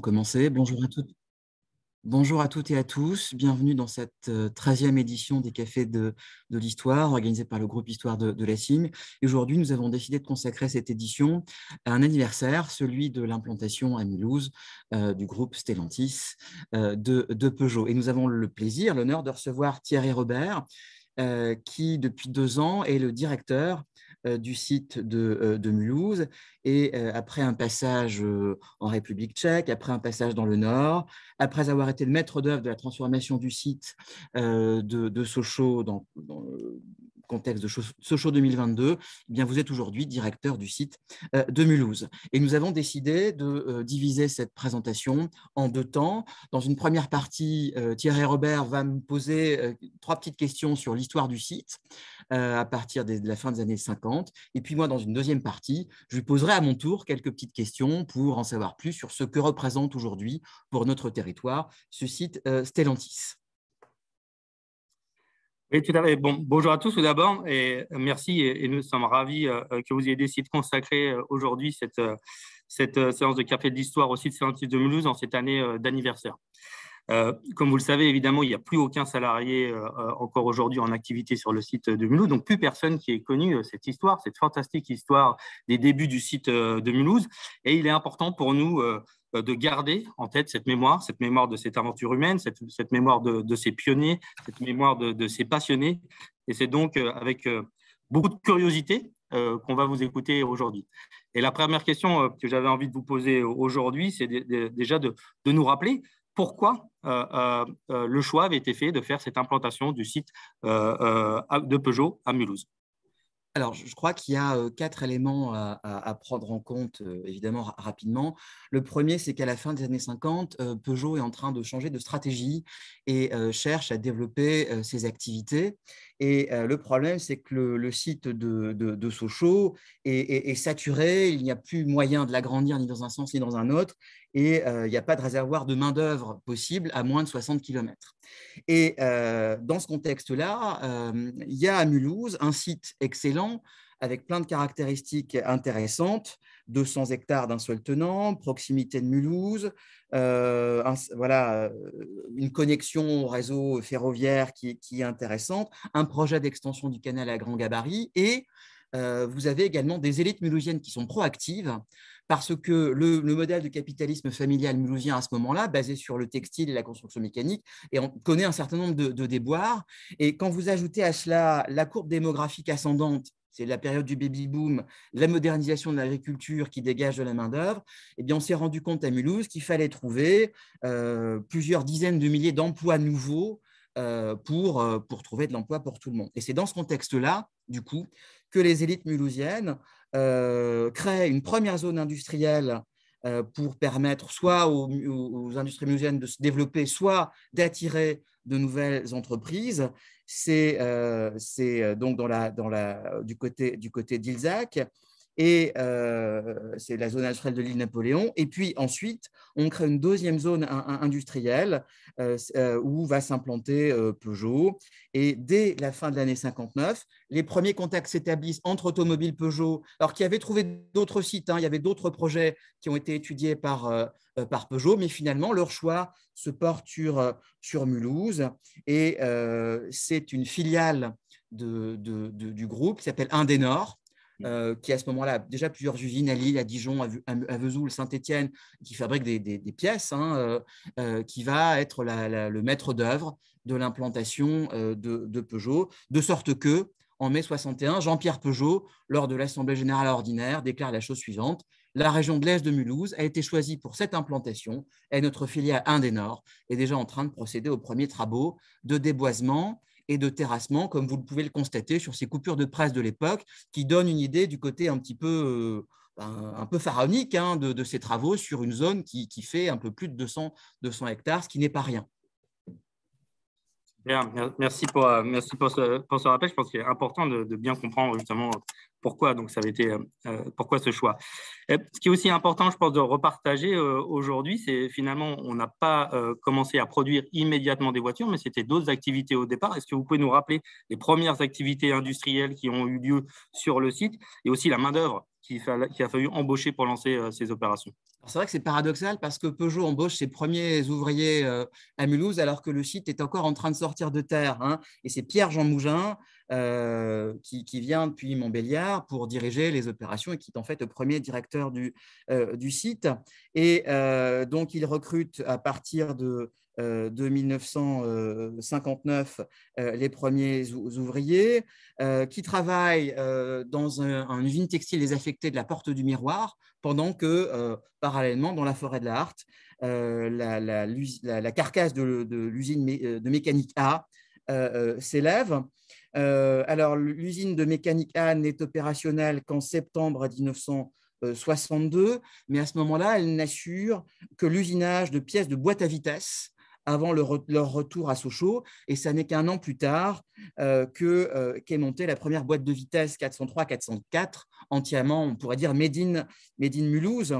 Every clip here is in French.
Commencer. Bonjour à toutes. Bonjour à toutes et à tous. Bienvenue dans cette 13e euh, édition des Cafés de, l'Histoire, organisée par le groupe Histoire de, la CIM. aujourd'hui, nous avons décidé de consacrer cette édition à un anniversaire, celui de l'implantation à Mulhouse euh, du groupe Stellantis euh, de, Peugeot. Et nous avons le plaisir, l'honneur de recevoir Thierry Robert, qui, depuis deux ans, est le directeur euh, du site de, euh, Mulhouse. Et euh, après un passage en République tchèque, après un passage dans le Nord, après avoir été le maître d'œuvre de la transformation du site de, Sochaux dans, dans contexte de Sochaux 2022, eh bien vous êtes aujourd'hui directeur du site euh, de Mulhouse. Et nous avons décidé de euh, diviser cette présentation en deux temps. Dans une première partie, euh, Thierry Robert va me poser trois petites questions sur l'histoire du site à partir de la fin des années 50. Et puis moi, dans une deuxième partie, je lui poserai à mon tour quelques petites questions pour en savoir plus sur ce que représente aujourd'hui pour notre territoire ce site Stellantis. Oui, tout à fait. bonjour à tous tout d'abord et euh, merci. Et, nous sommes ravis euh, euh, que vous ayez décidé de consacrer aujourd'hui cette, cette séance de café d'histoire au site scientifique de Mulhouse en cette année d'anniversaire. comme vous le savez, évidemment, il n'y a plus aucun salarié encore aujourd'hui en activité sur le site de Mulhouse, donc plus personne qui ait connu cette histoire, cette fantastique histoire des débuts du site de Mulhouse. Et il est important pour nous euh, de garder en tête cette mémoire, cette mémoire de cette aventure humaine, cette, mémoire de, ces pionniers, cette mémoire de, ces passionnés. Et c'est donc euh, avec euh, beaucoup de curiosité qu'on va vous écouter aujourd'hui. Et la première question que j'avais envie de vous poser aujourd'hui, c'est déjà de, nous rappeler pourquoi le choix avait été fait de faire cette implantation du site de Peugeot à Mulhouse alors, je crois qu'il y a quatre éléments à, prendre en compte, évidemment, rapidement. Le premier, c'est qu'à la fin des années 50, Peugeot est en train de changer de stratégie et cherche à développer ses activités. Et le problème, c'est que le, site de, Sochaux est, saturé, il n'y a plus moyen de l'agrandir ni dans un sens ni dans un autre et il n'y a pas de réservoir de main-d'œuvre possible à moins de 60 km. Et dans ce contexte-là, il y a à Mulhouse un site excellent avec plein de caractéristiques intéressantes 200 hectares d'un seul tenant, proximité de Mulhouse, voilà, une connexion au réseau ferroviaire qui, est intéressante, un projet d'extension du canal à grand gabarit et vous avez également des élites mulhousiennes qui sont proactives parce que le, modèle de capitalisme familial mulhousien à ce moment-là, basé sur le textile et la construction mécanique, et on connaît un certain nombre de, déboires. Et quand vous ajoutez à cela la courbe démographique ascendante, c'est la période du baby boom, la modernisation de l'agriculture qui dégage de la main-d'œuvre, Et eh bien, on s'est rendu compte à Mulhouse qu'il fallait trouver euh, plusieurs dizaines de milliers d'emplois nouveaux euh, pour, euh, pour trouver de l'emploi pour tout le monde. Et c'est dans ce contexte-là, du coup, que les élites mulhousiennes euh, crée une première zone industrielle euh, pour permettre soit aux, industries musulmanes de se développer, soit d'attirer de nouvelles entreprises. C'est euh, donc du côté du côté d'Ilzac et euh, c'est la zone industrielle de l'île Napoléon. Et puis ensuite, on crée une deuxième zone industrielle euh, euh, où va s'implanter Peugeot. Et dès la fin de l'année 59, les premiers contacts s'établissent entre Automobile Peugeot, alors qu'il y avait trouvé d'autres sites, hein. il y avait d'autres projets qui ont été étudiés par, Peugeot, mais finalement, leur choix se porte sur, Mulhouse. Et c'est une filiale du groupe qui s'appelle Indénor, Mmh. Euh, qui à ce moment-là déjà plusieurs usines à Lille, à Dijon, à Vesoul, Saint-Étienne, qui fabriquent des, pièces, hein, euh, euh, qui va être le maître d'œuvre de l'implantation de, Peugeot, de sorte que en mai 61, Jean-Pierre Peugeot, lors de l'Assemblée générale ordinaire, déclare la chose suivante la région de l'Est de Mulhouse a été choisie pour cette implantation et notre filiale 1 Nord est déjà en train de procéder aux premiers travaux de déboisement et de terrassement, comme vous le pouvez le constater sur ces coupures de presse de l'époque, qui donnent une idée du côté un petit peu, euh, un peu pharaonique hein, de, ces travaux sur une zone qui, fait un peu plus de 200 hectares, ce qui n'est pas rien merci euh, pour, ce, rappel. Je pense qu'il est important de, bien comprendre justement pourquoi, donc ça avait été, euh, euh, pourquoi ce choix. ce qui est aussi important, je pense, de repartager aujourd'hui, c'est finalement, on n'a pas commencé à produire immédiatement des voitures, mais c'était d'autres activités au départ. Est-ce que vous pouvez nous rappeler les premières activités industrielles qui ont eu lieu sur le site et aussi la main-d'œuvre qu'il a fallu embaucher pour lancer euh, ces opérations. C'est vrai que c'est paradoxal parce que Peugeot embauche ses premiers ouvriers euh, à Mulhouse alors que le site est encore en train de sortir de terre. Hein. Et c'est Pierre-Jean Mougin, euh, qui, vient depuis Montbéliard pour diriger les opérations et qui est en fait le premier directeur du, euh, site. Et euh, donc, il recrute à partir de, 1959 les premiers ouvriers qui travaillent dans un, usine textile désaffectée de la Porte du Miroir, pendant que, parallèlement, dans la forêt de la la, carcasse de, l'usine de mécanique A s'élève. Euh, alors, l'usine de mécanique Anne n'est opérationnelle qu'en septembre 1962, mais à ce moment-là, elle n'assure que l'usinage de pièces de boîte à vitesse avant leur, retour à Sochaux. Et ça n'est qu'un an plus tard euh, euh, qu'est montée la première boîte de vitesse 403-404, entièrement, on pourrait dire, Médine, in Mulhouse.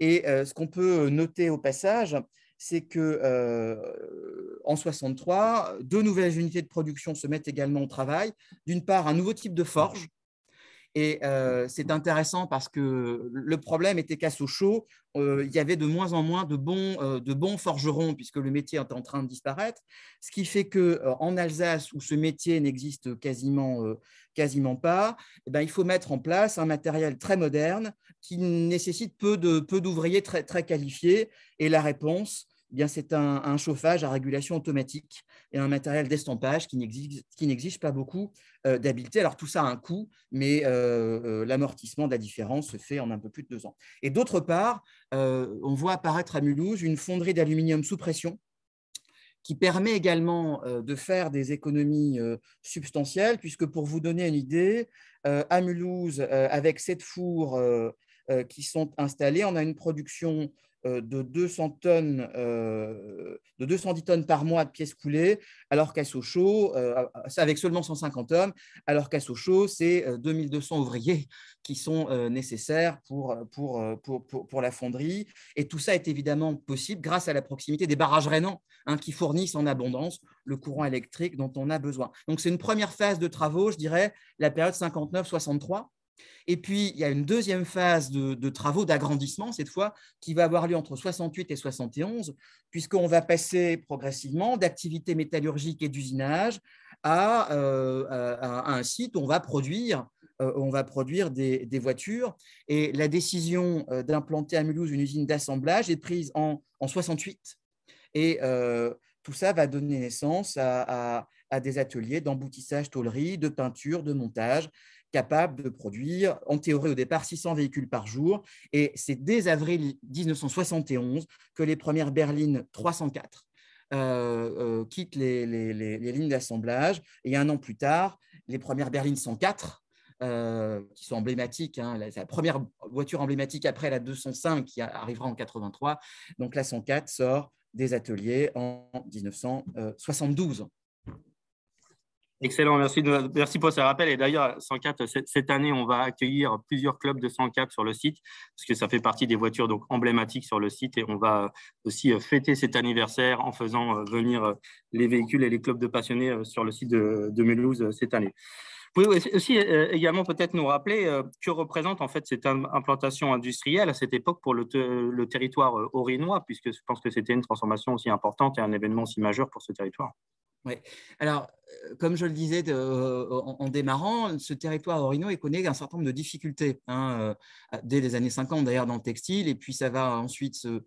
Et ce qu'on peut noter au passage, c'est que euh, en 63, deux nouvelles unités de production se mettent également au travail. D'une part, un nouveau type de forge. Et euh, c'est intéressant parce que le problème était qu'à Sochaux, euh, il y avait de moins en moins de bons, euh, de bons forgerons puisque le métier est en train de disparaître. Ce qui fait que euh, en Alsace, où ce métier n'existe quasiment, quasiment pas, eh ben, il faut mettre en place un matériel très moderne qui nécessite peu d'ouvriers peu très, très qualifiés. Et la réponse, eh c'est un, chauffage à régulation automatique et un matériel d'estampage qui n'exige pas beaucoup euh, d'habileté. Alors tout ça a un coût, mais euh, euh, l'amortissement de la différence se fait en un peu plus de deux ans. Et d'autre part, on voit apparaître à Mulhouse une fonderie d'aluminium sous pression qui permet également de faire des économies substantielles, puisque pour vous donner une idée, à Mulhouse, avec sept fours qui sont installés, on a une production euh, de 200 tonnes, euh, de 210 tonnes par mois de pièces coulées, alors qu'à Sochaux, euh, avec seulement 150 hommes, alors qu'à Sochaux, c'est 2200 euh, ouvriers qui sont nécessaires pour pour, pour, pour, la fonderie. Et tout ça est évidemment possible grâce à la proximité des barrages rénants hein, qui fournissent en abondance le courant électrique dont on a besoin. Donc c'est une première phase de travaux, je dirais, la période 59-63 et puis, il y a une deuxième phase de, travaux d'agrandissement, cette fois, qui va avoir lieu entre 68 et 71, puisqu'on va passer progressivement d'activités métallurgiques et d'usinage à, euh, un site où on va produire, euh, on va produire des, voitures. Et la décision euh, d'implanter à Mulhouse une usine d'assemblage est prise en, en 68. Et tout ça va donner naissance à, des ateliers d'emboutissage tôlerie, de peinture, de montage capable de produire, en théorie au départ, 600 véhicules par jour. Et c'est dès avril 1971 que les premières berlines 304 euh, euh, quittent les, lignes d'assemblage. Et un an plus tard, les premières berlines 104 euh, qui sont emblématiques. Hein, la, la, première voiture emblématique après la 205 qui arrivera en 83. Donc la 104 sort des ateliers en 1972. Excellent, merci, merci pour ce rappel. Et d'ailleurs, 104, cette année, on va accueillir plusieurs clubs de 104 sur le site, parce que ça fait partie des voitures donc emblématiques sur le site. Et on va euh, aussi euh, fêter cet anniversaire en faisant euh, venir les véhicules et les clubs de passionnés sur le site de, de Mulhouse cette année. Vous pouvez aussi également peut-être nous rappeler que représente en fait cette implantation industrielle à cette époque pour le, territoire euh, puisque je pense que c'était une transformation aussi importante et un événement aussi majeur pour ce territoire. Oui. Alors, comme je le disais euh, en, démarrant, ce territoire est connaît un certain nombre de difficultés hein, euh, dès les années 50 d'ailleurs dans le textile, et puis ça va ensuite se,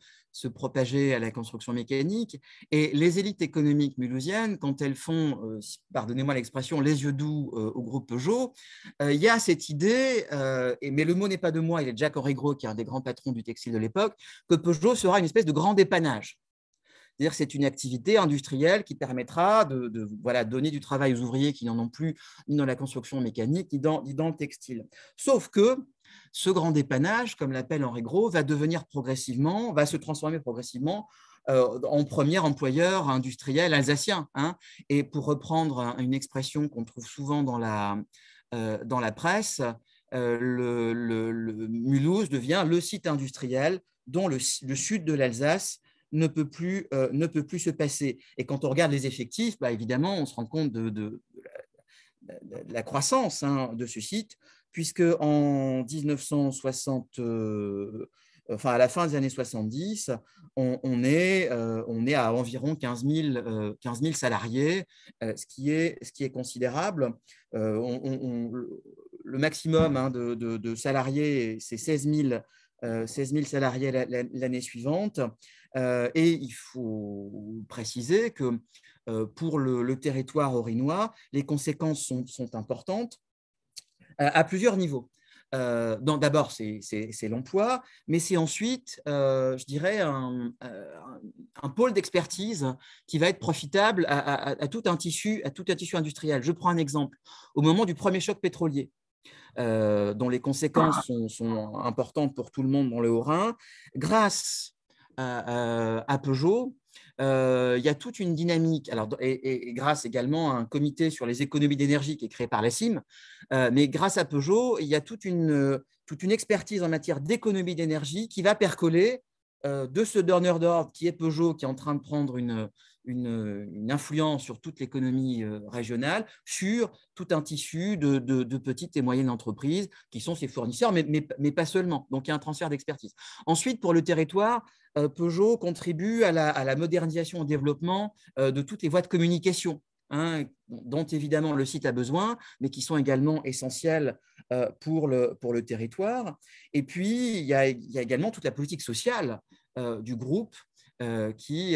propager à la construction mécanique. Et les élites économiques mulhousiennes, quand elles font, euh, pardonnez-moi l'expression, les yeux doux au groupe Peugeot, il y a cette idée, mais le mot n'est pas de moi, il est de Jacques Gros, qui est un des grands patrons du textile de l'époque, que Peugeot sera une espèce de grand dépannage. C'est-à-dire c'est une activité industrielle qui permettra de, donner du travail aux ouvriers qui n'en ont plus ni dans la construction mécanique ni dans, le textile. Sauf que ce grand dépannage, comme l'appelle Henri Gros, va devenir progressivement, va se transformer progressivement euh, en premier employeur industriel alsacien. Hein. Et pour reprendre une expression qu'on trouve souvent dans la, euh, presse, euh, le, Mulhouse devient le site industriel dont le sud de l'Alsace euh, ne peut plus, se passer. Et quand on regarde les effectifs, bah, évidemment, on se rend compte de, la croissance hein, de ce site, puisque en 1960, euh, à la fin des années 70, euh, on, est, à environ 15 000, salariés, ce, qui est, ce qui est considérable. le maximum hein, de, salariés, c'est 16 000 16 euh, 000 salariés l'année suivante. Euh, et il faut préciser que euh, pour le, territoire orinois, les conséquences sont, importantes à plusieurs niveaux. D'abord, c'est l'emploi, mais c'est ensuite, je dirais, un, pôle d'expertise qui va être profitable à tout un tissu industriel. Je prends un exemple. Au moment du premier choc pétrolier, euh, dont les conséquences ah. sont, importantes pour tout le monde dans le Haut-Rhin. Grâce à, Peugeot, euh, il y a toute une dynamique, alors, et, grâce également à un comité sur les économies d'énergie qui est créé par la CIM, euh, mais grâce à Peugeot, il y a toute une, expertise en matière d'économie d'énergie qui va percoler de ce donneur d'ordre qui est Peugeot, qui est en train de prendre une, une, influence sur toute l'économie euh, régionale, sur tout un tissu de, petites et moyennes entreprises qui sont ses fournisseurs, mais, mais, pas seulement. Donc il y a un transfert d'expertise. Ensuite, pour le territoire, euh, Peugeot contribue à la, modernisation et au développement euh, de toutes les voies de communication hein, dont évidemment le site a besoin, mais qui sont également essentielles pour, le, pour le territoire. Et puis, il y a, également toute la politique sociale du groupe qui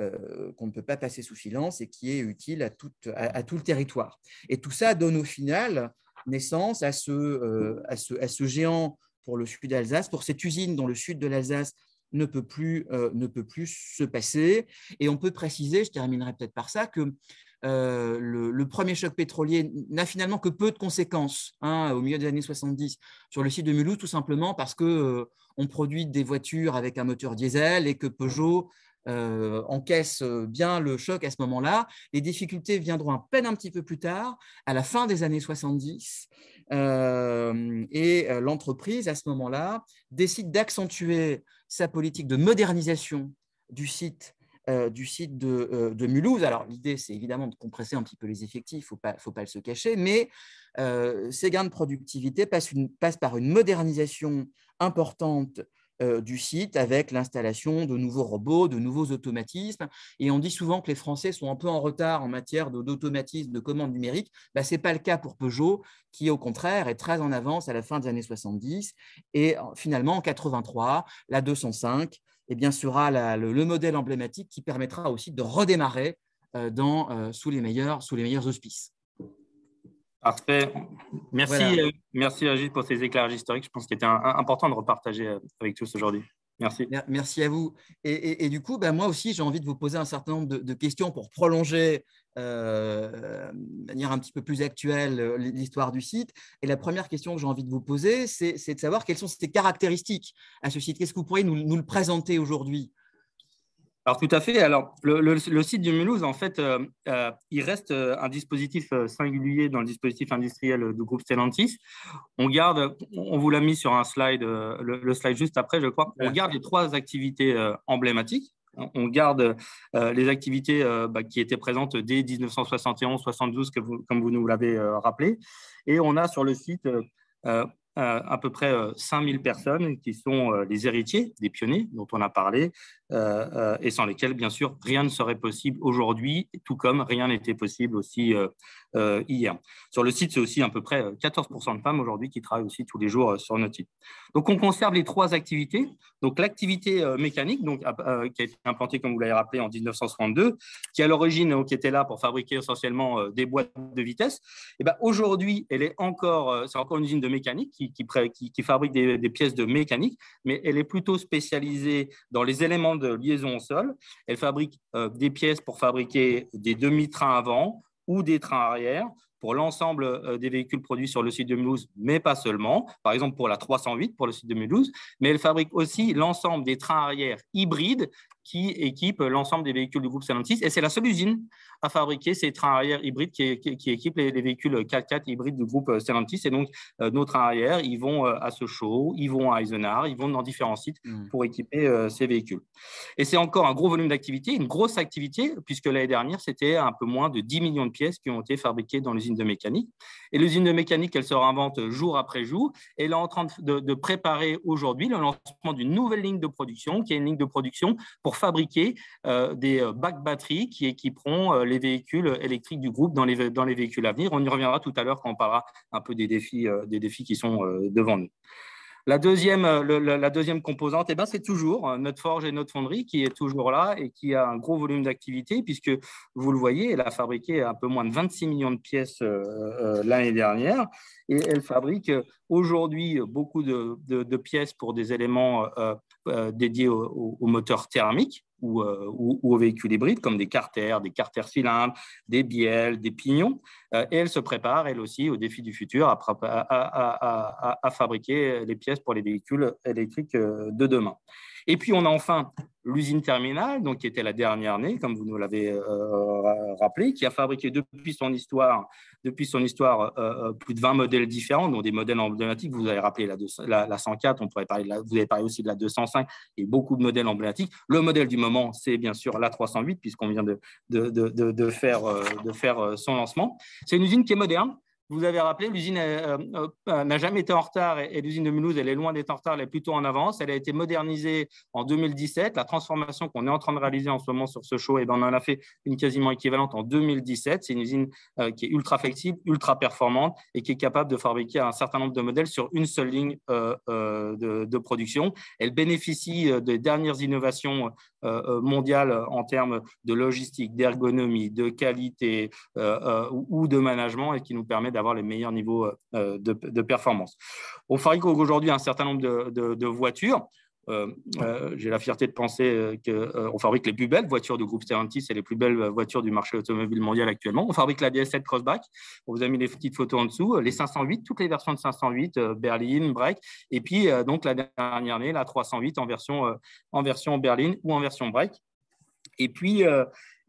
euh, qu'on ne peut pas passer sous silence et qui est utile à tout, le territoire. Et tout ça donne au final naissance euh, à ce, géant pour le sud d'Alsace, pour cette usine dont le sud de l'Alsace ne peut plus euh, se passer. Et on peut préciser, je terminerai peut-être par ça, que le, premier choc pétrolier n'a finalement que peu de conséquences hein, au milieu des années 70 sur le site de Mulhouse, tout simplement parce qu'on produit des voitures avec un moteur diesel et que Peugeot euh, encaisse euh, bien le choc à ce moment-là. Les difficultés viendront à peine un petit peu plus tard, à la fin des années 70. Euh, et l'entreprise, à ce moment-là, décide d'accentuer sa politique de modernisation du site du site de, Mulhouse. Alors, l'idée, c'est évidemment de compresser un petit peu les effectifs, il ne faut pas le se cacher, mais ces gains de productivité passent, par une modernisation importante euh, du site avec l'installation de nouveaux robots, de nouveaux automatismes. Et on dit souvent que les Français sont un peu en retard en matière d'automatisme, de commandes numérique. Bah, ce n'est pas le cas pour Peugeot, qui au contraire est très en avance à la fin des années 70. Et finalement, en 83, la 205 eh bien, sera le, modèle emblématique qui permettra aussi de redémarrer euh, euh, sous, les sous les meilleurs auspices. Parfait. Merci, voilà. Euh, merci pour ces éclairages historiques. Je pense qu'il était important de repartager euh, avec tous aujourd'hui. Merci. Merci à vous. Et, du coup, ben moi aussi, j'ai envie de vous poser un certain nombre de, questions pour prolonger euh, de manière un petit peu plus actuelle l'histoire du site. Et la première question que j'ai envie de vous poser, c'est de savoir quelles sont ses caractéristiques à ce site. Qu'est-ce que vous pourriez nous le présenter aujourd'hui alors tout à fait. Alors le, site du Mulhouse, en fait, euh, euh, il reste euh, un dispositif singulier dans le dispositif industriel du groupe Stellantis. On garde, on vous l'a mis sur un slide, le, slide juste après, je crois. On garde les trois activités emblématiques on garde les activités bah, qui étaient présentes dès 1971-72, comme vous nous l'avez rappelé. Et on a sur le site à peu près 5000 personnes qui sont les héritiers des pionniers dont on a parlé, euh, euh, et sans lesquels, bien sûr, rien ne serait possible aujourd'hui, tout comme rien n'était possible aussi euh, hier. Sur le site, c'est aussi à peu près 14% de femmes aujourd'hui qui travaillent aussi tous les jours sur notre site. Donc, on conserve les trois activités. Donc, l'activité mécanique, donc, qui a été implantée, comme vous l'avez rappelé, en 1932, qui à l'origine était là pour fabriquer essentiellement des boîtes de vitesse, et eh ben aujourd'hui, elle est encore, c'est encore une usine de mécanique qui, qui fabrique des, des pièces de mécanique, mais elle est plutôt spécialisée dans les éléments de liaison au sol. Elle fabrique euh, des pièces pour fabriquer des demi-trains avant ou des trains arrière pour l'ensemble euh, des véhicules produits sur le site de Mulhouse, mais pas seulement. Par exemple, pour la 308, pour le site de Mulhouse, mais elle fabrique aussi l'ensemble des trains arrière hybrides qui équipe l'ensemble des véhicules du groupe Stellantis. Et c'est la seule usine à fabriquer ces trains arrière hybrides qui, qui, équipent les, véhicules 4x4 hybrides du groupe Stellantis. Et donc, euh, nos trains arrière, ils vont euh, à Sochaux, ils vont à Eisenach, ils vont dans différents sites mm. pour équiper euh, ces véhicules. Et c'est encore un gros volume d'activité, une grosse activité, puisque l'année dernière, c'était un peu moins de 10 millions de pièces qui ont été fabriquées dans l'usine de mécanique. Et l'usine de mécanique, elle se réinvente jour après jour. Et elle est en train de, de préparer aujourd'hui le lancement d'une nouvelle ligne de production, qui est une ligne de production pour fabriquer euh, des euh, bacs batteries qui équiperont euh, les véhicules électriques du groupe dans les, dans les véhicules à venir. On y reviendra tout à l'heure quand on parlera un peu des défis, des défis qui sont devant nous. La deuxième, la deuxième composante, et eh ben, c'est toujours notre forge et notre fonderie qui est toujours là et qui a un gros volume d'activité, puisque vous le voyez, elle a fabriqué un peu moins de 26 millions de pièces l'année dernière. Et elle fabrique aujourd'hui beaucoup de, de, de, pièces pour des éléments euh, dédiée aux moteurs thermiques ou, euh, aux véhicules hybrides, comme des carters, des carters cylindres, des bielles, des pignons. Euh, et elle se prépare, elle aussi, au défi du futur à, fabriquer les pièces pour les véhicules électriques de demain. Et puis, on a enfin l'usine terminale, donc qui était la dernière année comme vous nous l'avez rappelé, qui a fabriqué depuis son histoire depuis son histoire euh, euh, plus de 20 modèles différents, dont des modèles emblématiques. Vous avez rappelé la, la, 104, on pourrait parler de vous avez parlé aussi de la 205 et beaucoup de modèles emblématiques. Le modèle du moment, c'est bien sûr la 308, puisqu'on vient de faire euh, son lancement. C'est une usine qui est moderne, vous avez rappelé, l'usine euh, euh, euh, n'a jamais été en retard et, l'usine de Mulhouse, elle est loin d'être en retard, elle est plutôt en avance. Elle a été modernisée en 2017. La transformation qu'on est en train de réaliser en ce moment sur ce show, eh ben, on en a fait une quasiment équivalente en 2017. C'est une usine qui est ultra flexible, ultra performante et qui est capable de fabriquer un certain nombre de modèles sur une seule ligne de, production. Elle bénéficie des dernières innovations mondiales en termes de logistique, d'ergonomie, de qualité ou de management et qui nous permet avoir les meilleurs niveaux euh, euh, de, performance. On fabrique aujourd'hui un certain nombre de, voitures. Euh, j'ai la fierté de penser qu'on fabrique les plus belles voitures du groupe Stellantis et les plus belles voitures du marché automobile mondial actuellement. On fabrique la DS7 Crossback. On vous a mis les petites photos en dessous. Les 508, toutes les versions de 508, berline, break. Et puis, donc, la dernière année, la 308 en version, en version berline ou en version break. Et puis,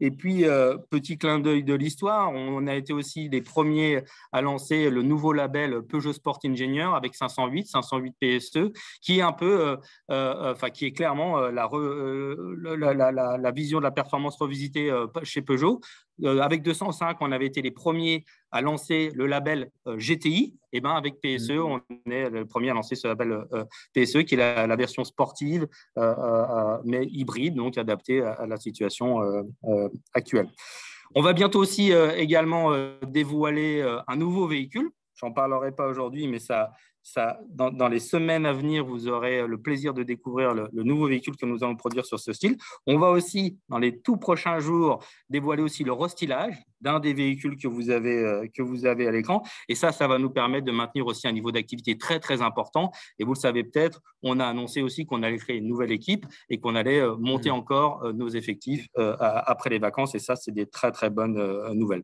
et puis, euh, petit clin d'œil de l'histoire, on a été aussi les premiers à lancer le nouveau label Peugeot Sport Engineer avec 508, 508 PSE, qui est un euh, euh, qui est clairement la, vision de la performance revisitée chez Peugeot. Euh, avec 205, on avait été les premiers à lancer le label euh, GTI. Et eh ben avec PSE, mhm. on est le premier à lancer ce label euh, PSE, qui est la, version sportive, mais hybride, donc adaptée à, à la situation actuelle. On va bientôt aussi également dévoiler un nouveau véhicule. J'en parlerai pas aujourd'hui, mais ça, dans, les semaines à venir, vous aurez euh, le plaisir de découvrir le, le, nouveau véhicule que nous allons produire sur ce style. On va aussi, dans les tout prochains jours, dévoiler aussi le restylage, d'un des véhicules que vous avez, euh, que vous avez à l'écran. Et ça, ça va nous permettre de maintenir aussi un niveau d'activité très, très important. Et vous le savez peut-être, on a annoncé aussi qu'on allait créer une nouvelle équipe et qu'on allait euh, monter mmh. encore euh, nos effectifs après les vacances. Et ça, c'est des très, très bonnes nouvelles.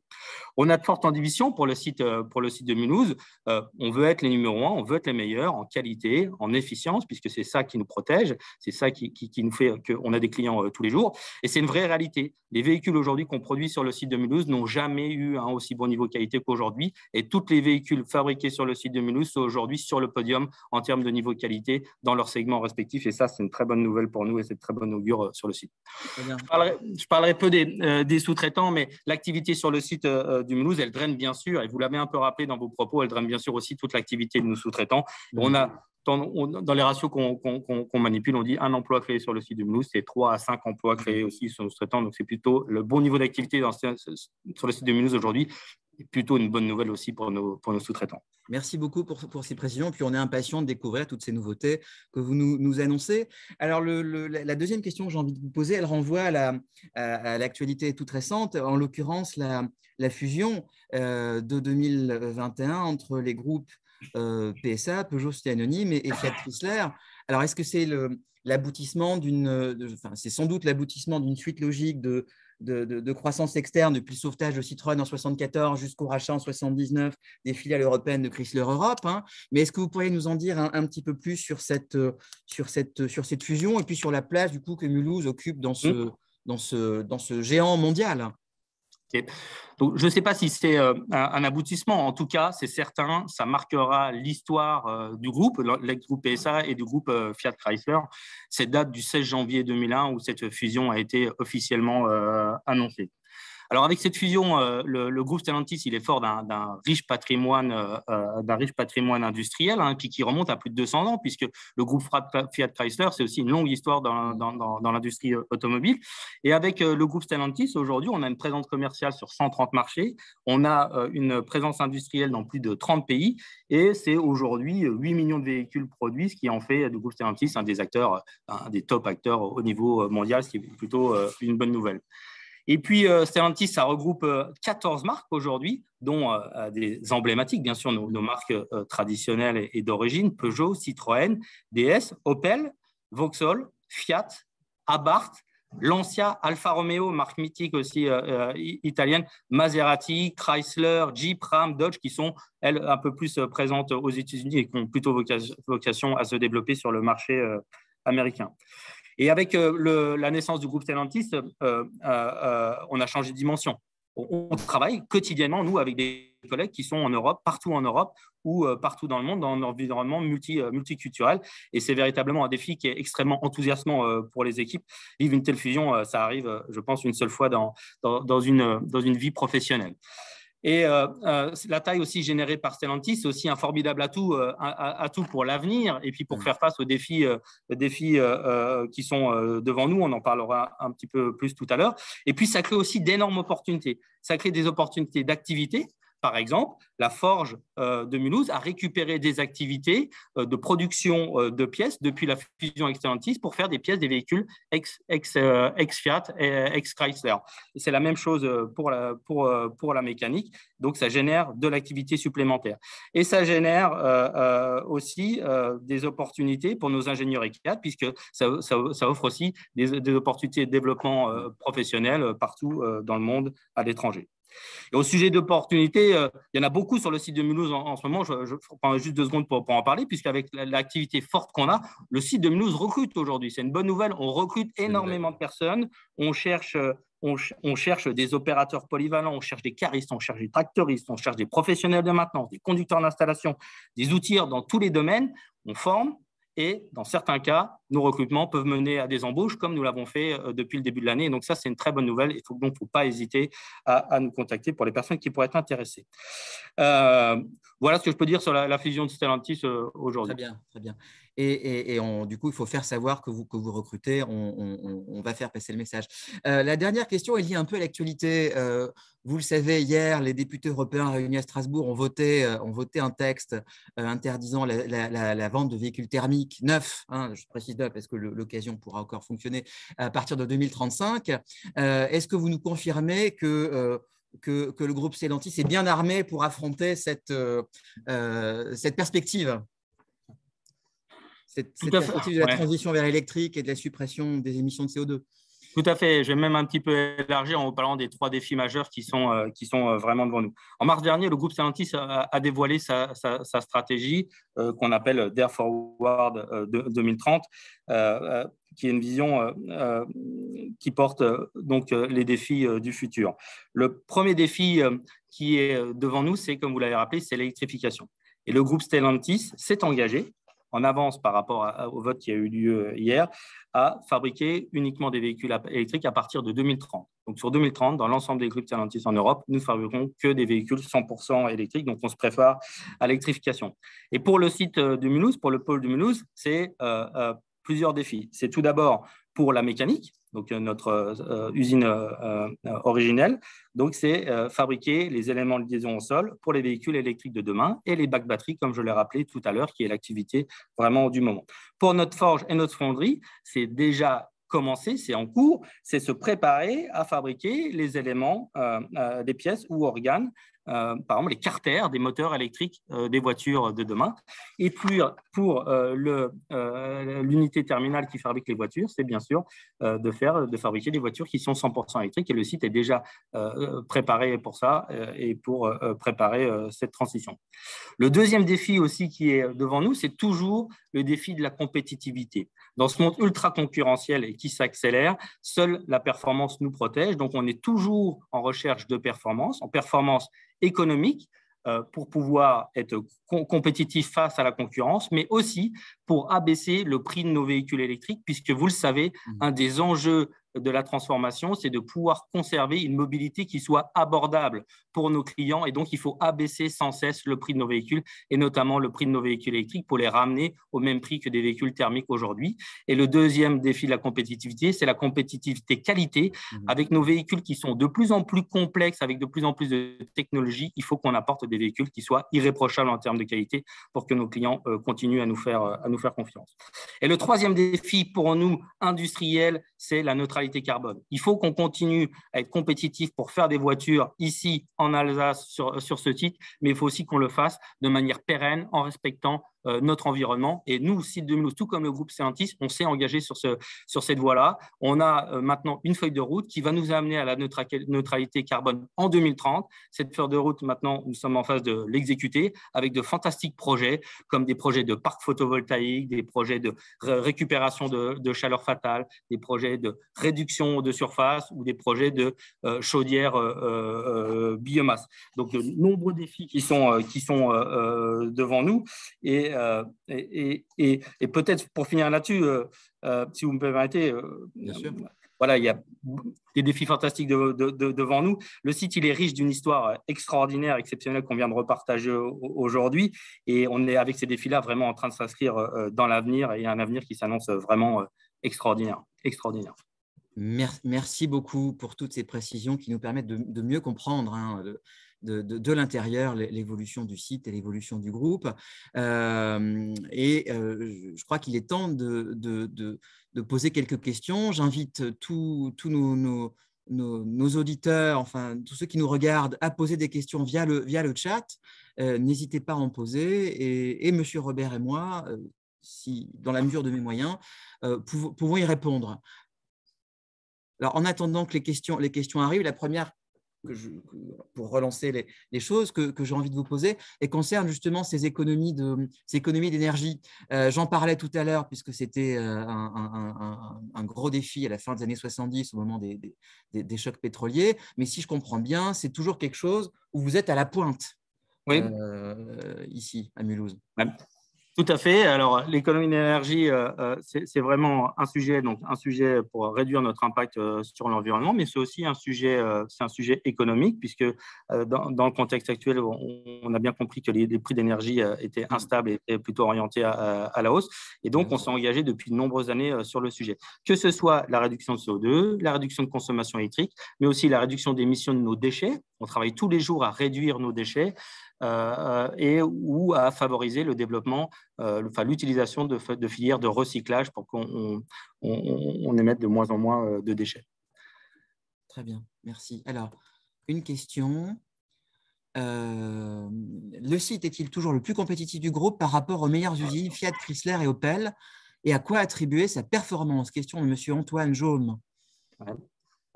On a de fortes ambitions pour le site, pour le site de Mulhouse. On veut être les numéros un, on veut être les meilleurs en qualité, en efficience, puisque c'est ça qui nous protège, c'est ça qui, qui, qui, nous fait qu'on a des clients tous les jours. Et c'est une vraie réalité. Les véhicules aujourd'hui qu'on produit sur le site de Mulhouse n'ont jamais eu un aussi bon niveau qualité qu'aujourd'hui. Et tous les véhicules fabriqués sur le site de Mulhouse sont aujourd'hui sur le podium en termes de niveau qualité dans leurs segments respectifs. Et ça, c'est une très bonne nouvelle pour nous et c'est une très bonne augure euh, sur le site. Je parlerai, peu euh, des, sous-traitants, mais l'activité sur le site euh, du Mulhouse, elle draine bien sûr, et vous l'avez un peu rappelé dans vos propos, elle draine bien sûr aussi toute l'activité de nos sous-traitants. On a dans les ratios qu'on manipule, on dit un emploi créé sur le site de Mulhouse, c'est trois à cinq emplois créés mhm. aussi sur nos sous traitants. Donc, c'est plutôt le bon niveau d'activité sur le site de Mulhouse aujourd'hui et plutôt une bonne nouvelle aussi pour nos, pour nos sous-traitants. Merci beaucoup pour, ces précisions. Puis on est impatient de découvrir toutes ces nouveautés que vous nous, annoncez. Alors, la deuxième question que j'ai envie de vous poser, elle renvoie à, la, l'actualité toute récente, en l'occurrence la, fusion euh, de 2021 entre les groupes euh, PSA, Peugeot c'était anonyme et, Fiat Chrysler. Alors est-ce que c'est l'aboutissement d'une, c'est sans doute l'aboutissement d'une suite logique de, croissance externe depuis le sauvetage de Citroën en 1974 jusqu'au rachat en 1979 des filiales européennes de Chrysler Europe. Hein. Mais est-ce que vous pourriez nous en dire un, petit peu plus euh, sur cette, sur, cette, fusion et puis sur la place du coup que Mulhouse occupe dans ce, mmh. dans ce géant mondial donc, je ne sais pas si c'est euh, un, aboutissement. En tout cas, c'est certain, ça marquera l'histoire euh, du groupe, l'ex-groupe PSA et du groupe euh, Fiat Chrysler. Cette date du 16 janvier 2001 où cette fusion a été officiellement annoncée. Alors avec cette fusion, euh, le, groupe Stellantis, il est fort d'un riche patrimoine, euh, euh, d'un riche patrimoine industriel, hein, qui, remonte à plus de 200 ans, puisque le groupe Fiat Chrysler, c'est aussi une longue histoire dans, l'industrie automobile. Et avec le groupe Stellantis, aujourd'hui, on a une présence commerciale sur 130 marchés, on a une présence industrielle dans plus de 30 pays, et c'est aujourd'hui 8 millions de véhicules produits, ce qui en fait du groupe Stellantis un des acteurs, un des top acteurs au niveau mondial, ce qui est plutôt une bonne nouvelle. Et puis, euh, Stellantis, ça regroupe 14 euh, marques aujourd'hui, dont euh, des emblématiques, bien sûr, nos, marques traditionnelles et, d'origine, Peugeot, Citroën, DS, Opel, Vauxhall, Fiat, Abarth, Lancia, Alfa Romeo, marque mythique aussi italienne, Maserati, Chrysler, Jeep, Ram, Dodge, qui sont, elles, un peu plus présentes aux États-Unis et qui ont plutôt vocation à se développer sur le marché américain. Et avec euh, la naissance du groupe Talentiste, euh, euh, on a changé de dimension. On, travaille quotidiennement, nous, avec des collègues qui sont en Europe, partout en Europe ou partout dans le monde, dans un environnement multi, multiculturel. Et c'est véritablement un défi qui est extrêmement enthousiasmant pour les équipes. Vivre une telle fusion, ça arrive, je pense, une seule fois dans une vie professionnelle. Et euh, euh, la taille aussi générée par Stellantis, c'est aussi un formidable atout, euh, pour l'avenir et puis pour mm. faire face aux défis qui sont devant nous. On en parlera un petit peu plus tout à l'heure. Et puis, ça crée aussi d'énormes opportunités. Ça crée des opportunités d'activité par exemple, la forge euh, de Mulhouse a récupéré des activités euh, de production euh, de pièces depuis la fusion Stellantis pour faire des pièces des véhicules ex, ex, Fiat et ex Chrysler. C'est la même chose pour la, pour, pour la mécanique. Donc ça génère de l'activité supplémentaire. Et ça génère aussi des opportunités pour nos ingénieurs ECAT, puisque ça, offre aussi des, opportunités de développement professionnel partout dans le monde à l'étranger. Et au sujet d'opportunités, euh, il y en a beaucoup sur le site de Mulhouse en, ce moment. Je, prends juste deux secondes pour, en parler, puisqu'avec l'activité forte qu'on a, le site de Mulhouse recrute aujourd'hui. C'est une bonne nouvelle. On recrute énormément de personnes. Euh, on cherche des opérateurs polyvalents, on cherche des caristes, on cherche des tractoristes, on cherche des professionnels de maintenance, des conducteurs d'installation, des outils dans tous les domaines. On forme, et dans certains cas, nos recrutements peuvent mener à des embauches, comme nous l'avons fait euh, depuis le début de l'année. donc ça, c'est une très bonne nouvelle. Il faut donc faut pas hésiter à, nous contacter pour les personnes qui pourraient être intéressées. Euh, voilà ce que je peux dire sur la, la fusion de Stellantis euh, aujourd'hui. Très bien, très bien et, du coup, il faut faire savoir que vous, que vous recrutez, on, va faire passer le message. Euh, la dernière question est liée un peu à l'actualité. Euh, vous le savez, hier, les députés européens réunis à Strasbourg ont voté, euh, un texte interdisant la, vente de véhicules thermiques neufs, hein, je précise neuf, parce que l'occasion pourra encore fonctionner, à partir de 2035. Est-ce que vous nous confirmez que... le groupe Célantis est bien armé pour affronter cette perspective cette, de la transition vers l'électrique et de la suppression des émissions de CO2. Tout à fait. Je vais même un petit peu élargir en parlant des trois défis majeurs qui sont, euh, qui sont euh, vraiment devant nous. En mars dernier, le groupe Stellantis a, dévoilé sa, stratégie euh, qu'on appelle Dare Forward de, 2030, qui est une vision qui porte donc les défis du futur. Le premier défi qui est devant nous, c'est comme vous l'avez rappelé, c'est l'électrification. Et le groupe Stellantis s'est engagé en avance par rapport au vote qui a eu lieu euh, hier, à fabriquer uniquement des véhicules électriques à partir de 2030. Donc sur 2030, dans l'ensemble des groupes Stellantis en Europe, nous ne fabriquerons que des véhicules 100% électriques, donc on se prépare à l'électrification. Et pour le site euh, de Mulhouse, pour le pôle de Mulhouse, c'est euh, plusieurs défis. C'est tout d'abord pour la mécanique, donc euh, notre euh, usine euh, originelle. Donc, c'est fabriquer les éléments de liaison au sol pour les véhicules électriques de demain et les bacs batteries, comme je l'ai rappelé tout à l'heure, qui est l'activité vraiment du moment. Pour notre forge et notre fonderie, c'est déjà commencé, c'est en cours, c'est se préparer à fabriquer les éléments des pièces ou organes euh, par exemple les carters des moteurs électriques euh, des voitures de demain. Et puis euh, pour l'unité terminale qui fabrique les voitures, c'est bien sûr de, faire, de fabriquer des voitures qui sont 100% électriques. Et le site est déjà préparé pour ça et pour préparer cette transition. Le deuxième défi aussi qui est devant nous, c'est toujours le défi de la compétitivité. Dans ce monde ultra concurrentiel et qui s'accélère, seule la performance nous protège. Donc on est toujours en recherche de performance, en performance économique euh, pour pouvoir être compétitif face à la concurrence, mais aussi pour abaisser le prix de nos véhicules électriques, puisque vous le savez, mmh. un des enjeux de la transformation, c'est de pouvoir conserver une mobilité qui soit abordable pour nos clients. Et donc, il faut abaisser sans cesse le prix de nos véhicules, et notamment le prix de nos véhicules électriques, pour les ramener au même prix que des véhicules thermiques aujourd'hui. Et le deuxième défi de la compétitivité, c'est la compétitivité qualité. Mmh. Avec nos véhicules qui sont de plus en plus complexes, avec de plus en plus de technologies, il faut qu'on apporte des véhicules qui soient irréprochables en termes de qualité pour que nos clients euh, continuent à nous, faire, euh, à nous faire confiance. Et le troisième défi pour nous, industriels, c'est la neutralité carbone. Il faut qu'on continue à être compétitif pour faire des voitures ici en Alsace sur, sur ce titre, mais il faut aussi qu'on le fasse de manière pérenne en respectant euh, notre environnement. Et nous, Site 2012, tout comme le groupe Scientis, on s'est engagé sur, ce, sur cette voie-là. On a euh, maintenant une feuille de route qui va nous amener à la neutralité carbone en 2030. Cette feuille de route, maintenant, nous sommes en phase de l'exécuter avec de fantastiques projets, comme des projets de parcs photovoltaïques, des projets de récupération de, chaleur fatale, des projets de réduction de surface ou des projets de euh, chaudière biomasse. Donc, de nombreux défis qui sont, qui sont devant nous. Et euh, et, peut-être pour finir là-dessus, euh, euh, si vous me permettez, Bien voilà, il y a des défis fantastiques devant nous. Le site, il est riche d'une histoire extraordinaire, exceptionnelle qu'on vient de repartager aujourd'hui, et on est avec ces défis-là vraiment en train de s'inscrire dans l'avenir et un avenir qui s'annonce vraiment extraordinaire, extraordinaire. Merci beaucoup pour toutes ces précisions qui nous permettent de, mieux comprendre hein, de, l'intérieur l'évolution du site et l'évolution du groupe. Euh, et euh, je crois qu'il est temps de, de, poser quelques questions. J'invite tous nos, nos, auditeurs, enfin tous ceux qui nous regardent, à poser des questions via le, via le chat. Euh, n'hésitez pas à en poser. Et, et Monsieur Robert et moi, si, dans la mesure de mes moyens, pouvons, y répondre. Alors, en attendant que les questions, les questions arrivent, la première pour relancer les, choses que, j'ai envie de vous poser et concerne justement ces économies de ces économies d'énergie. Euh, j'en parlais tout à l'heure puisque c'était euh, un, gros défi à la fin des années 70 au moment des, chocs pétroliers. Mais si je comprends bien, c'est toujours quelque chose où vous êtes à la pointe. Euh, ici à Mulhouse. Tout à fait. Alors, l'économie d'énergie, euh, euh, c'est vraiment un sujet, donc un sujet pour réduire notre impact euh, sur l'environnement, mais c'est aussi un sujet, c'est un sujet économique puisque dans, le contexte actuel, on, a bien compris que les, prix d'énergie étaient instables et, plutôt orientés à, à, la hausse, et donc on s'est engagé depuis de nombreuses années sur le sujet. Que ce soit la réduction de CO2, la réduction de consommation électrique, mais aussi la réduction d'émissions de nos déchets, on travaille tous les jours à réduire nos déchets euh, et ou à favoriser le développement, euh, enfin, l'utilisation de, filières de recyclage pour qu'on on, émette de moins en moins euh, de déchets. Très bien, merci. Alors, une question. le site est-il toujours le plus compétitif du groupe par rapport aux meilleures usines Fiat, Chrysler et Opel Et à quoi attribuer sa performance Question de M. Antoine Jaume.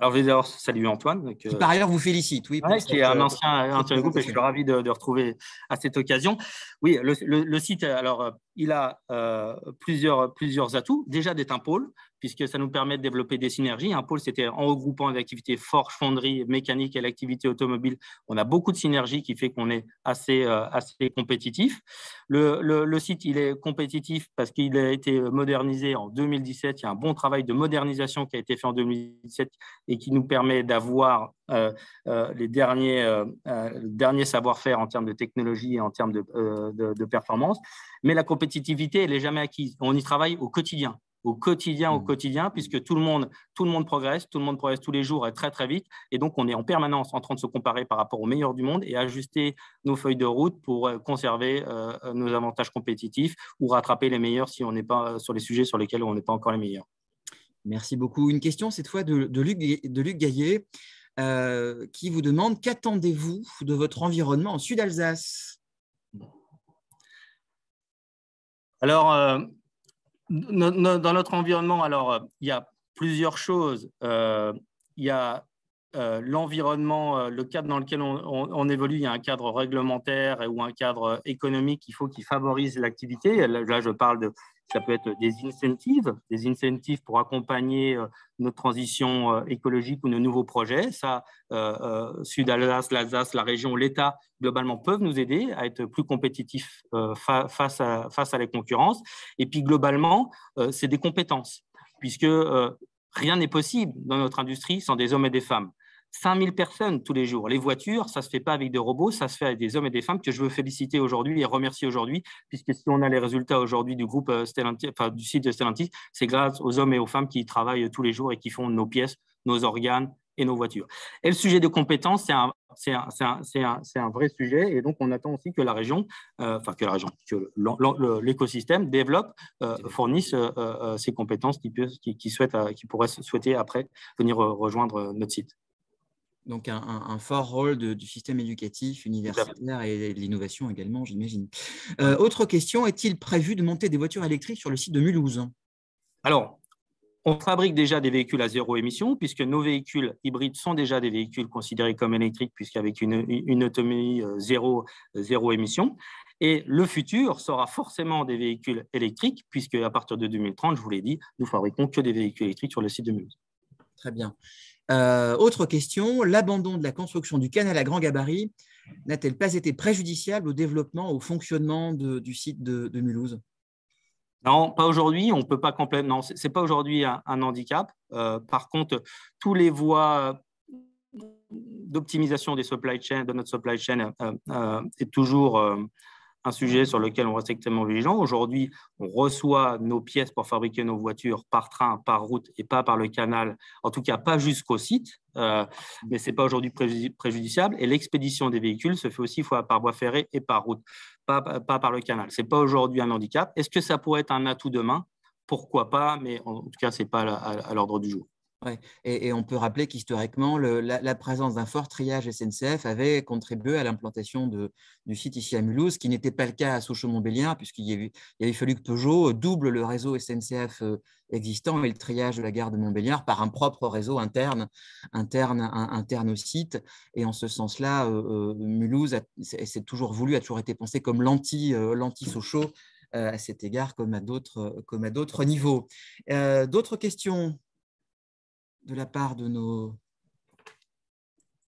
Alors, je vais d'abord saluer Antoine. qui, par ailleurs, vous félicite. Oui, ouais, qui est euh, un ancien, ancien groupe et je suis ravi de, de, retrouver à cette occasion. Oui, le, le, le site, alors, euh, il a euh, plusieurs, plusieurs atouts. Déjà d'être un pôle, puisque ça nous permet de développer des synergies. Un pôle, c'était en regroupant les activités forge, fonderie, mécanique et l'activité automobile. On a beaucoup de synergies qui fait qu'on est assez, euh, assez compétitif. le, site, il est compétitif parce qu'il a été modernisé en 2017. Il y a un bon travail de modernisation qui a été fait en 2017 et qui nous permet d'avoir euh, euh, les derniers, euh, derniers savoir-faire en termes de technologie et en termes de, performance. Mais la compétitivité, elle n'est jamais acquise. On y travaille au quotidien au quotidien, au mmh. quotidien, puisque tout le monde, tout le monde progresse, tout le monde progresse tous les jours et très très vite. Et donc, on est en permanence en train de se comparer par rapport aux meilleurs du monde et ajuster nos feuilles de route pour conserver nos avantages compétitifs ou rattraper les meilleurs si on n'est pas sur les sujets sur lesquels on n'est pas encore les meilleurs. Merci beaucoup. Une question cette fois de, de Luc, de Luc Gaillet. Euh, qui vous demande qu'attendez-vous de votre environnement en Sud-Alsace Alors, euh, dans notre environnement, alors euh, il y a plusieurs choses. il y a l'environnement, le cadre dans lequel on, on, évolue, il y a un cadre réglementaire ou un cadre économique qu'il faut qui favorise l'activité. Là, je parle de ça peut être des incentives, des incentives pour accompagner euh, notre transition euh, écologique ou nos nouveaux projets. Ça, euh, Sud-Alsace, l'Alsace, la région, l'État, globalement, peuvent nous aider à être plus compétitifs face, à, face à la concurrence. Et puis, globalement, c'est des compétences, puisque rien n'est possible dans notre industrie sans des hommes et des femmes. 5000 personnes tous les jours. Les voitures, ça ne se fait pas avec des robots, ça se fait avec des hommes et des femmes que je veux féliciter aujourd'hui et remercier aujourd'hui, puisque si on a les résultats aujourd'hui du groupe euh, Stellantis, du site de Stellantis, c'est grâce aux hommes et aux femmes qui travaillent tous les jours et qui font nos pièces, nos organes et nos voitures. Et le sujet de compétences, c'est un, vrai sujet, et donc on attend aussi que la région, euh, enfin que que l'écosystème développe, euh, fournisse ces compétences qui pourraient souhaiter après venir rejoindre notre site donc un, fort rôle du système éducatif, universitaire et, de l'innovation également, j'imagine. Euh, autre question, est-il prévu de monter des voitures électriques sur le site de Mulhouse Alors, on fabrique déjà des véhicules à zéro émission, puisque nos véhicules hybrides sont déjà des véhicules considérés comme électriques, puisqu'avec une, autonomie euh, zéro, euh, zéro émission. Et le futur sera forcément des véhicules électriques, puisque à partir de 2030, je vous l'ai dit, nous fabriquons que des véhicules électriques sur le site de Mulhouse. Très bien. Euh, autre question, l'abandon de la construction du canal à grand gabarit n'a-t-elle pas été préjudiciable au développement, au fonctionnement du site de, Mulhouse non, pas aujourd'hui. On peut pas C'est pas aujourd'hui un, handicap. Euh, par contre, tous les voies d'optimisation des supply chain, de notre supply chain sont euh, est toujours un sujet sur lequel on reste extrêmement vigilant. Aujourd'hui, on reçoit nos pièces pour fabriquer nos voitures par train, par route et pas par le canal, en tout cas pas jusqu'au site, euh, mais ce n'est pas aujourd'hui préjudiciable. Et l'expédition des véhicules se fait aussi fois par voie ferrée et par route, pas, par le canal. Ce n'est pas aujourd'hui un handicap. Est-ce que ça pourrait être un atout demain Pourquoi pas, mais en tout cas, ce n'est pas à l'ordre du jour. Et, on peut rappeler qu'historiquement, la, présence d'un fort triage SNCF avait contribué à l'implantation du site ici à Mulhouse, qui n'était pas le cas à Sochaux-Montbéliard, puisqu'il y avait, il avait fallu que Peugeot double le réseau SNCF euh, existant et le triage de la gare de Montbéliard par un propre réseau interne, interne, au site. Et en ce sens-là, euh, euh, Mulhouse s'est toujours voulu, a toujours été pensé comme l'anti-Sochaux à cet égard, comme à d'autres niveaux. d'autres questions de la part de nos,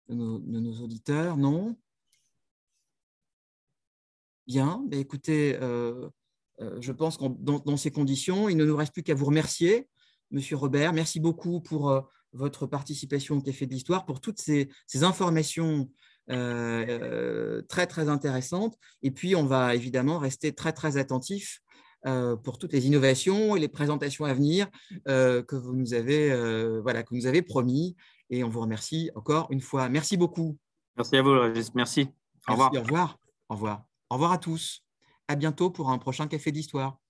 de nos, auditeurs Non Bien, mais ben écoutez, euh, euh, je pense que dans, ces conditions, il ne nous reste plus qu'à vous remercier, Monsieur Robert. Merci beaucoup pour euh, votre participation au Café de l'Histoire, pour toutes ces, informations très très intéressantes. Et puis on va évidemment rester très très attentif euh, pour toutes les innovations et les présentations à venir euh, que vous nous avez, euh, voilà, que avez promis. Et on vous remercie encore une fois. Merci beaucoup. Merci à vous, Régis. Merci. Au revoir. au revoir. Au revoir. Au revoir à tous. À bientôt pour un prochain Café d'Histoire.